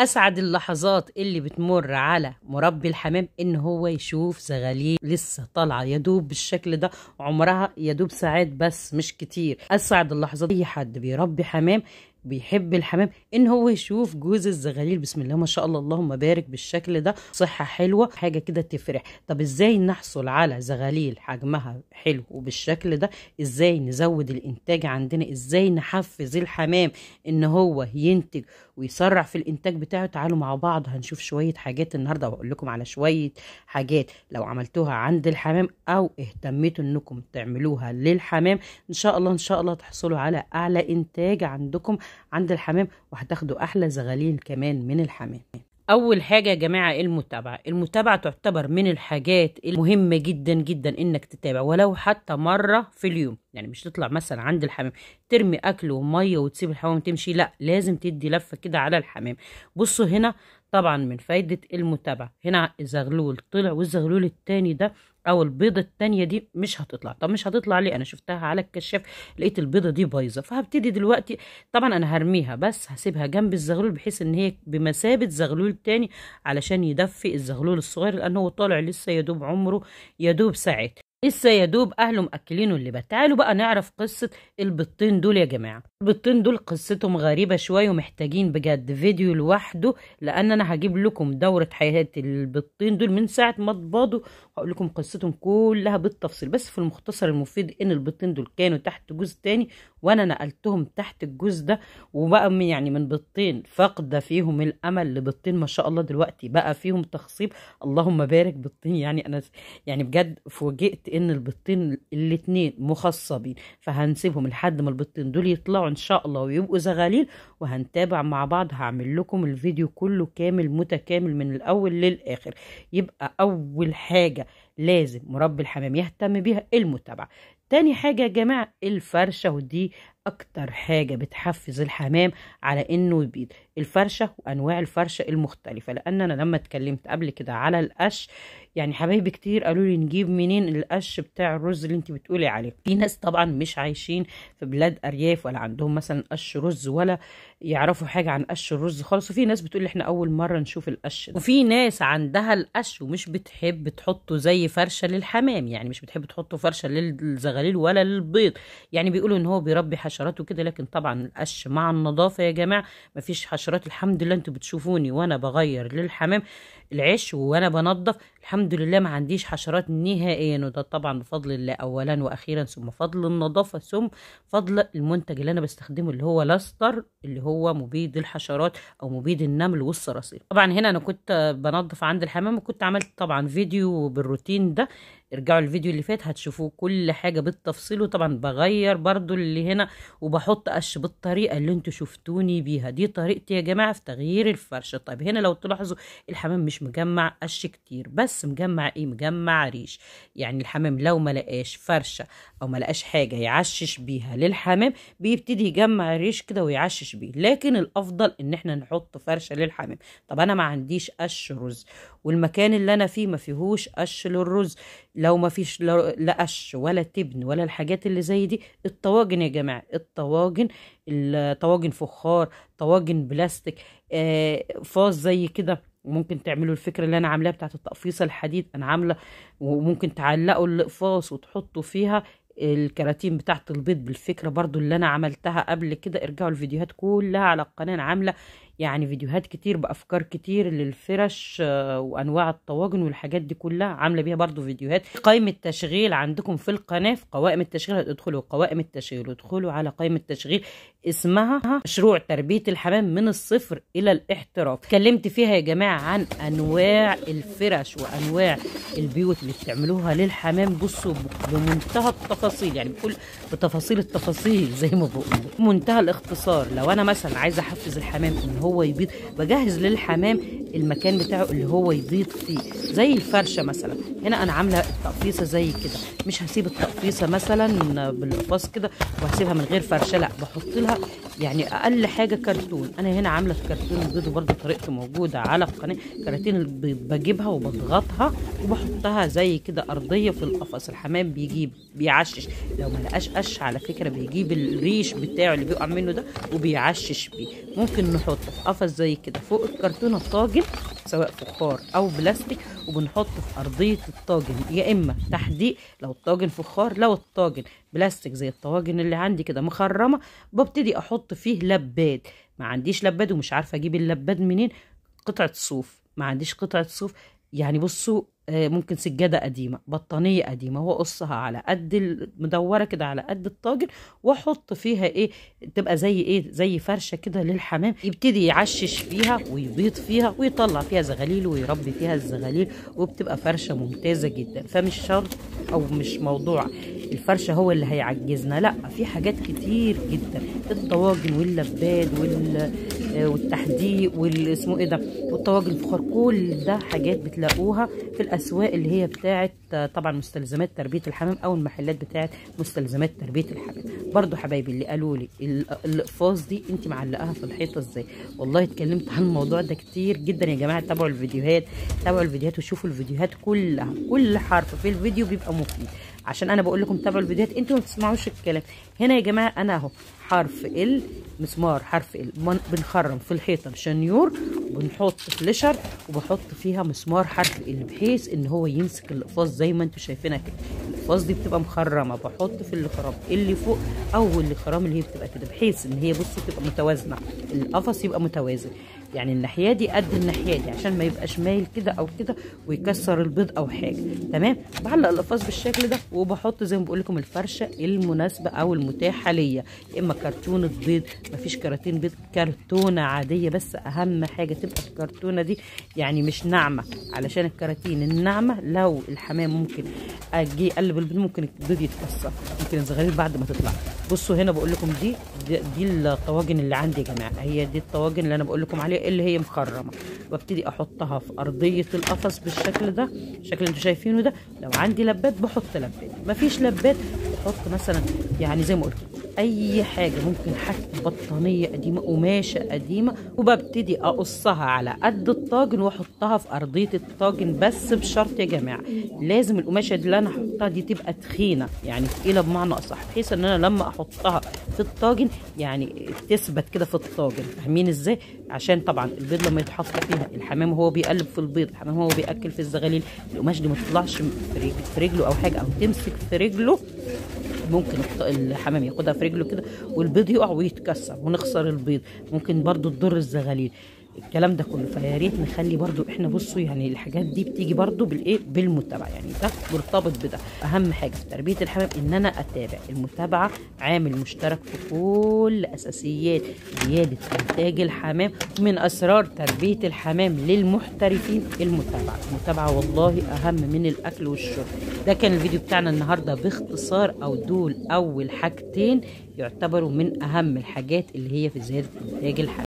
اسعد اللحظات اللي بتمر على مربي الحمام ان هو يشوف زغاليل لسه طالعه يدوب بالشكل ده عمرها يدوب ساعات بس مش كتير اسعد اللحظات اي حد بيربي حمام بيحب الحمام ان هو يشوف جوز الزغاليل بسم الله ما شاء الله اللهم بارك بالشكل ده صحه حلوه حاجه كده تفرح طب ازاي نحصل على زغاليل حجمها حلو وبالشكل ده ازاي نزود الانتاج عندنا ازاي نحفز الحمام ان هو ينتج ويسرع في الانتاج بتاعه تعالوا مع بعض هنشوف شويه حاجات النهارده واقول لكم على شويه حاجات لو عملتوها عند الحمام او اهتميتوا انكم تعملوها للحمام ان شاء الله ان شاء الله تحصلوا على اعلى انتاج عندكم عند الحمام وهتاخدوا احلى زغاليل كمان من الحمام اول حاجه يا جماعه المتابعه المتابعه تعتبر من الحاجات المهمه جدا جدا انك تتابع ولو حتى مره في اليوم يعني مش تطلع مثلا عند الحمام ترمي اكل وميه وتسيب الحمام تمشي لا لازم تدي لفه كده على الحمام بصوا هنا طبعا من فايده المتابعه هنا الزغلول طلع والزغلول التاني ده او البيضه التانية دي مش هتطلع طب مش هتطلع ليه انا شفتها على الكشاف لقيت البيضه دي بايظه فهبتدي دلوقتي طبعا انا هرميها بس هسيبها جنب الزغلول بحيث ان هي بمثابه زغلول تاني علشان يدفي الزغلول الصغير لان هو طالع لسه يدوب عمره يدوب ساعات لسه يا دوب اهله مأكلينه اللي بقى تعالوا بقى نعرف قصه البطين دول يا جماعه البطين دول قصتهم غريبه شويه ومحتاجين بجد فيديو لوحده لان انا هجيب لكم دوره حياه البطين دول من ساعه ما اتباضوا هقول لكم قصتهم كلها بالتفصيل بس في المختصر المفيد ان البطين دول كانوا تحت جزء تاني وانا نقلتهم تحت الجزء ده وبقى من يعني من بطين فاقده فيهم الامل لبطين ما شاء الله دلوقتي بقى فيهم تخصيب اللهم بارك بطين يعني انا يعني بجد فوجئت لان البطين الاتنين مخصبين فهنسيبهم لحد ما البطين دول يطلعوا ان شاء الله ويبقوا زغاليل وهنتابع مع بعض هعمل لكم الفيديو كله كامل متكامل من الاول للاخر يبقى اول حاجه لازم مربي الحمام يهتم بيها المتابعه تاني حاجة يا جماعة الفرشة ودي أكتر حاجة بتحفز الحمام على إنه يبيض الفرشة وأنواع الفرشة المختلفة لأن أنا لما اتكلمت قبل كده على القش يعني حبايبي كتير قالوا لي نجيب منين القش بتاع الرز اللي انت بتقولي عليه في ناس طبعا مش عايشين في بلاد ارياف ولا عندهم مثلا قش رز ولا يعرفوا حاجه عن قش الرز خالص وفي ناس بتقول احنا اول مره نشوف القش ده وفي ناس عندها القش ومش بتحب تحطه زي فرشه للحمام يعني مش بتحب تحطه فرشه للزغاليل ولا للبيض يعني بيقولوا ان هو بيربي حشرات وكده لكن طبعا القش مع النظافه يا جماعه مفيش حشرات الحمد لله انتوا بتشوفوني وانا بغير للحمام العش وانا بنظف الحمد الحمد لله ما عنديش حشرات نهائيا وده طبعا بفضل الله اولا واخيرا ثم فضل النظافه ثم فضل المنتج اللي انا بستخدمه اللي هو لاستر اللي هو مبيد الحشرات او مبيد النمل والصراصير طبعا هنا انا كنت بنظف عند الحمام وكنت عملت طبعا فيديو بالروتين ده ارجعوا الفيديو اللي فات هتشوفوه كل حاجة بالتفصيل وطبعا بغير برضو اللي هنا وبحط قش بالطريقة اللي انتوا شفتوني بيها دي طريقتي يا جماعة في تغيير الفرشة طيب هنا لو تلاحظوا الحمام مش مجمع قش كتير بس مجمع ايه مجمع ريش يعني الحمام لو ما لقاش فرشة او ما لقاش حاجة يعشش بيها للحمام بيبتدي يجمع ريش كده ويعشش بيه لكن الافضل ان احنا نحط فرشة للحمام طب انا ما عنديش قش رز والمكان اللي انا فيه ما فيهوش قش للرز لو ما فيش لا قش ولا تبن ولا الحاجات اللي زي دي الطواجن يا جماعه الطواجن الطواجن فخار طواجن بلاستيك آه فاز زي كده ممكن تعملوا الفكره اللي انا عاملاها بتاعه التقفيصه الحديد انا عامله وممكن تعلقوا الاقفاص وتحطوا فيها الكراتين بتاعت البيض بالفكره برضو اللي انا عملتها قبل كده ارجعوا الفيديوهات كلها على القناه انا عامله يعني فيديوهات كتير بافكار كتير للفرش آه، وانواع الطواجن والحاجات دي كلها عامله بيها برضو فيديوهات قائمه التشغيل عندكم في القناه في قوائم التشغيل هتدخلوا قوائم التشغيل ادخلوا على قائمه التشغيل اسمها مشروع تربيه الحمام من الصفر الى الاحتراف اتكلمت فيها يا جماعه عن انواع الفرش وانواع البيوت اللي بتعملوها للحمام بصوا بمنتهى التفاصيل يعني بكل بتفاصيل التفاصيل زي ما بقول منتهى الاختصار لو انا مثلا عايزه احفز الحمام ان هو يبيض بجهز للحمام المكان بتاعه اللي هو يضيط فيه زي الفرشه مثلا هنا انا عامله التقفيصه زي كده مش هسيب التقفيصه مثلا بالقفاص كده وهسيبها من غير فرشه لا بحط لها يعني اقل حاجه كرتون انا هنا عامله كرتون البيض وبرده طريقته موجوده على القناه كراتين البيض بجيبها وبضغطها وبحطها زي كده ارضيه في القفص الحمام بيجيب بيعشش لو ما لقاش قش على فكره بيجيب الريش بتاعه اللي بيقع منه ده وبيعشش بيه ممكن نحطه في قفص زي كده فوق الكرتونه الطاجن سواء فخار او بلاستيك وبنحط في ارضيه الطاجن يا اما تحديق لو الطاجن فخار لو الطاجن بلاستيك زي الطواجن اللي عندي كده مخرمه ببتدي احط فيه لباد ما عنديش لباد ومش عارفه اجيب اللباد منين قطعه صوف ما عنديش قطعه صوف يعني بصوا آه، ممكن سجادة قديمة بطانية قديمة وأقصها على قد المدورة كده على قد الطاجن وأحط فيها إيه تبقى زي إيه زي فرشة كده للحمام يبتدي يعشش فيها ويبيض فيها ويطلع فيها زغاليل ويربي فيها الزغاليل وبتبقى فرشة ممتازة جدا فمش شرط أو مش موضوع الفرشة هو اللي هيعجزنا لا في حاجات كتير جدا الطواجن واللباد وال آه، والتحديق والاسمه ايه ده والطواجن الفخار كل ده حاجات بتلاقوها في الاسواق اللي هي بتاعه طبعا مستلزمات تربيه الحمام او المحلات بتاعه مستلزمات تربيه الحمام برضو حبايبي اللي قالوا لي الاقفاص دي انت معلقاها في الحيطه ازاي والله اتكلمت عن الموضوع ده كتير جدا يا جماعه تابعوا الفيديوهات تابعوا الفيديوهات وشوفوا الفيديوهات كلها كل حرف في الفيديو بيبقى مفيد عشان انا بقول لكم تابعوا الفيديوهات انتوا ما بتسمعوش الكلام هنا يا جماعه انا اهو حرف ال مسمار حرف ال بنخرم في الحيطه شنيور بنحط فليشر وبحط فيها مسمار حرف ال بحيث ان هو يمسك القفاص زي ما انتم شايفينها كده القفاص دي بتبقى مخرمه بحط في الخرام اللي فوق او الخرام اللي هي بتبقى كده بحيث ان هي بصوا تبقى متوازنه القفص يبقى متوازن يعني الناحيه دي قد الناحيه دي عشان ما يبقاش مايل كده او كده ويكسر البيض او حاجه تمام بعلق القفاص بالشكل ده وبحط زي ما بقول لكم الفرشه المناسبه او المتاحه ليا يا اما كرتونه بيض مفيش كراتين بيض كرتونه عاديه بس اهم حاجه تبقى الكرتونه دي يعني مش ناعمه علشان الكراتين الناعمه لو الحمام ممكن اجي اقلب البيض ممكن البيض يتكسر ممكن الزغاليل بعد ما تطلع بصوا هنا بقول لكم دي دي, دي الطواجن اللي عندي يا جماعه هي دي الطواجن اللي انا بقول لكم عليها اللي هي مخرمه وابتدي احطها في ارضيه القفص بالشكل ده الشكل اللي انتم شايفينه ده لو عندي لبات بحط لبات مفيش لبات بحط مثلا يعني زي ما قلت اي حاجه ممكن حتى بطانيه قديمه قماشه قديمه وببتدي اقصها على قد الطاجن واحطها في ارضيه الطاجن بس بشرط يا جماعه لازم القماشه اللي انا هحطها دي تبقى تخينه يعني تقيله بمعنى اصح بحيث ان انا لما احطها في الطاجن يعني تثبت كده في الطاجن فاهمين ازاي عشان طبعا البيض لما يتحط فيها الحمام هو بيقلب في البيض الحمام هو بياكل في الزغاليل القماش دي ما تطلعش في رجله او حاجه او تمسك في رجله ممكن الحمام ياخدها في رجله كده والبيض يقع ويتكسر ونخسر البيض ممكن برضو تضر الزغاليل الكلام ده كله فيا ريت نخلي برضو احنا بصوا يعني الحاجات دي بتيجي برضو بالايه بالمتابعه يعني ده مرتبط بده اهم حاجه في تربيه الحمام ان انا اتابع المتابعه عامل مشترك في كل اساسيات زياده انتاج الحمام من اسرار تربيه الحمام للمحترفين المتابعه المتابعه والله اهم من الاكل والشرب ده كان الفيديو بتاعنا النهارده باختصار او دول اول حاجتين يعتبروا من اهم الحاجات اللي هي في زياده انتاج الحمام